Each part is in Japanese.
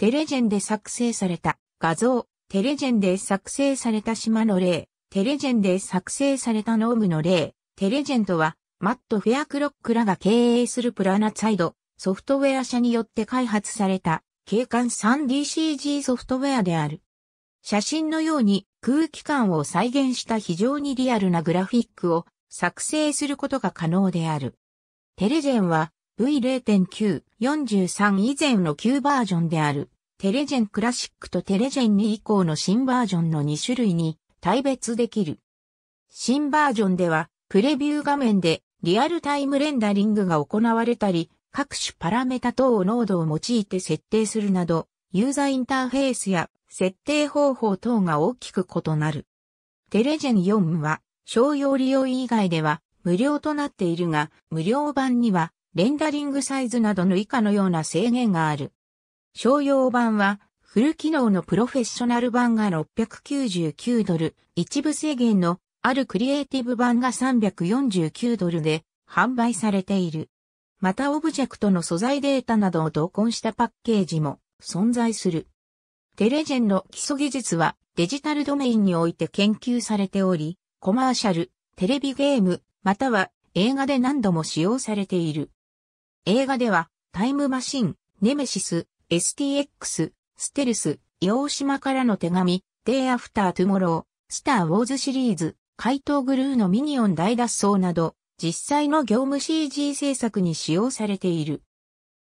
テレジェンで作成された画像、テレジェンで作成された島の例、テレジェンで作成された農具の例、テレジェンとは、マット・フェアクロックらが経営するプラナサイド、ソフトウェア社によって開発された、景観 3DCG ソフトウェアである。写真のように空気感を再現した非常にリアルなグラフィックを作成することが可能である。テレジェンは V0.9、43以前の旧バージョンである、テレジェンクラシックとテレジェン2以降の新バージョンの2種類に対別できる。新バージョンでは、プレビュー画面でリアルタイムレンダリングが行われたり、各種パラメータ等を濃度を用いて設定するなど、ユーザーインターフェースや設定方法等が大きく異なる。テレジェン4は商用利用以外では無料となっているが、無料版にはレンダリングサイズなどの以下のような制限がある。商用版は、フル機能のプロフェッショナル版が699ドル、一部制限のあるクリエイティブ版が349ドルで販売されている。またオブジェクトの素材データなどを同梱したパッケージも存在する。テレジェンの基礎技術はデジタルドメインにおいて研究されており、コマーシャル、テレビゲーム、または映画で何度も使用されている。映画では、タイムマシン、ネメシス、STX、ステルス、洋島からの手紙、デイアフタートゥ Tomorrow、スターウォーズシリーズ、怪盗グルーのミニオン大脱走など、実際の業務 CG 制作に使用されている。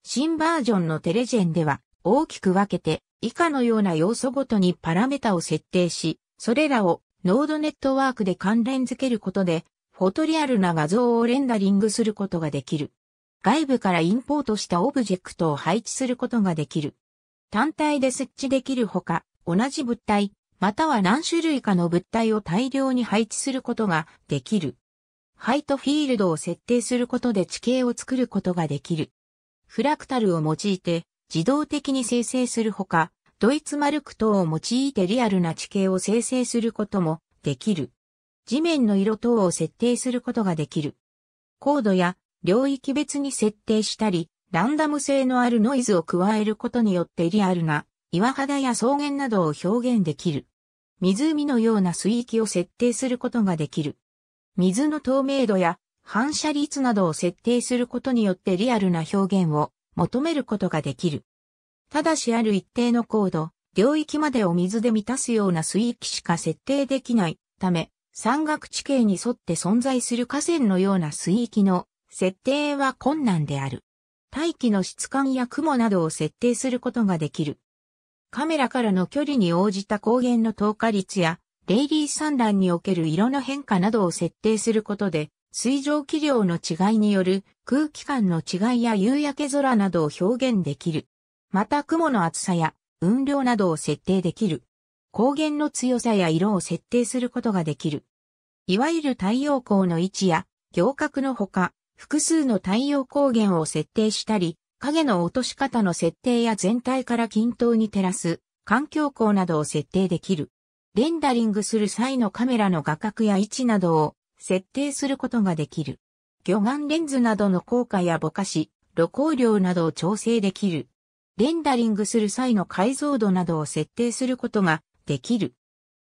新バージョンのテレジェンでは、大きく分けて、以下のような要素ごとにパラメタを設定し、それらをノードネットワークで関連づけることで、フォトリアルな画像をレンダリングすることができる。外部からインポートしたオブジェクトを配置することができる。単体で設置できるほか、同じ物体、または何種類かの物体を大量に配置することができる。ハイトフィールドを設定することで地形を作ることができる。フラクタルを用いて自動的に生成するほか、ドイツマルク等を用いてリアルな地形を生成することもできる。地面の色等を設定することができる。コードや領域別に設定したり、ランダム性のあるノイズを加えることによってリアルな岩肌や草原などを表現できる。湖のような水域を設定することができる。水の透明度や反射率などを設定することによってリアルな表現を求めることができる。ただしある一定の高度、領域までを水で満たすような水域しか設定できないため、山岳地形に沿って存在する河川のような水域の設定は困難である。大気の質感や雲などを設定することができる。カメラからの距離に応じた光源の透過率や、レイリー産卵における色の変化などを設定することで、水蒸気量の違いによる空気感の違いや夕焼け空などを表現できる。また雲の厚さや雲量などを設定できる。光源の強さや色を設定することができる。いわゆる太陽光の位置や行角のほか、複数の太陽光源を設定したり、影の落とし方の設定や全体から均等に照らす環境光などを設定できる。レンダリングする際のカメラの画角や位置などを設定することができる。魚眼レンズなどの効果やぼかし、露光量などを調整できる。レンダリングする際の解像度などを設定することができる。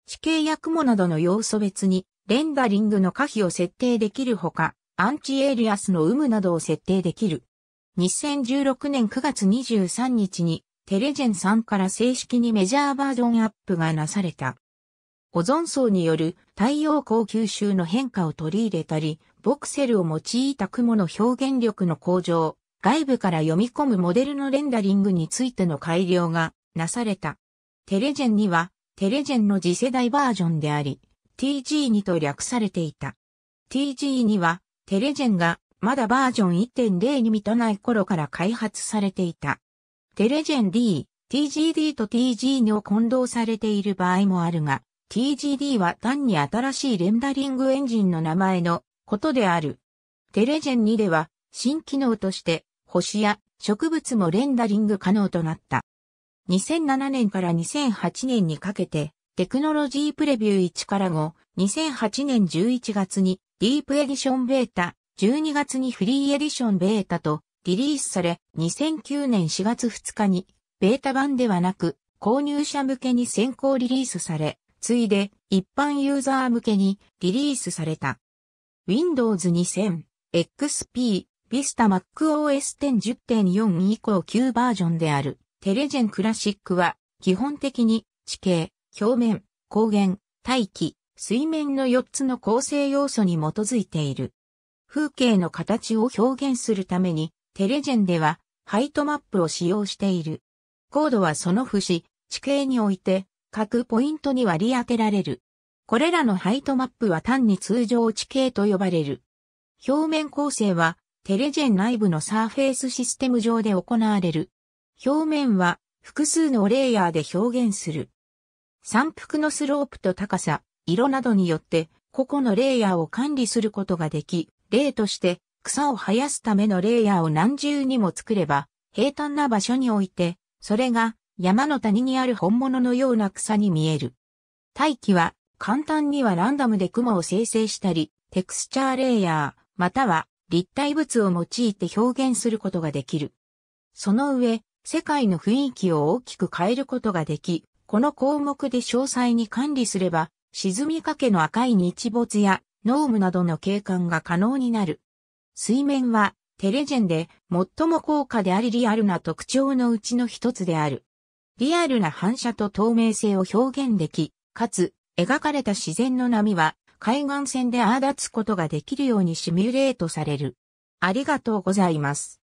地形や雲などの要素別にレンダリングの可否を設定できるほか、アンチエイリアスの有無などを設定できる。2016年9月23日にテレジェン3から正式にメジャーバージョンアップがなされた。オゾン層による太陽光吸収の変化を取り入れたり、ボクセルを用いた雲の表現力の向上、外部から読み込むモデルのレンダリングについての改良がなされた。テレジェンにはテレジェンの次世代バージョンであり、TG2 と略されていた。TG2 はテレジェンがまだバージョン1.0に満たない頃から開発されていた。テレジェン D、TGD と t g 2を混同されている場合もあるが、TGD は単に新しいレンダリングエンジンの名前のことである。テレジェン2では新機能として星や植物もレンダリング可能となった。2007年から2008年にかけてテクノロジープレビュー1から後、2008年11月にディープエディションベータ、12月にフリーエディションベータとリリースされ、2009年4月2日に、ベータ版ではなく、購入者向けに先行リリースされ、ついで一般ユーザー向けにリリースされた。Windows 2000、XP、Vista MacOS 10.10.4以降旧バージョンであるテレジェンクラシックは基本的に地形、表面、光源、大気、水面の4つの構成要素に基づいている。風景の形を表現するために、テレジェンでは、ハイトマップを使用している。高度はその節、地形において、各ポイントに割り当てられる。これらのハイトマップは単に通常地形と呼ばれる。表面構成は、テレジェン内部のサーフェイスシステム上で行われる。表面は、複数のレイヤーで表現する。山腹のスロープと高さ、色などによって個々のレイヤーを管理することができ、例として草を生やすためのレイヤーを何重にも作れば、平坦な場所において、それが山の谷にある本物のような草に見える。大気は簡単にはランダムで雲を生成したり、テクスチャーレイヤー、または立体物を用いて表現することができる。その上、世界の雰囲気を大きく変えることができ、この項目で詳細に管理すれば、沈みかけの赤い日没や濃霧などの景観が可能になる。水面はテレジェンで最も高価でありリアルな特徴のうちの一つである。リアルな反射と透明性を表現でき、かつ描かれた自然の波は海岸線であ立つことができるようにシミュレートされる。ありがとうございます。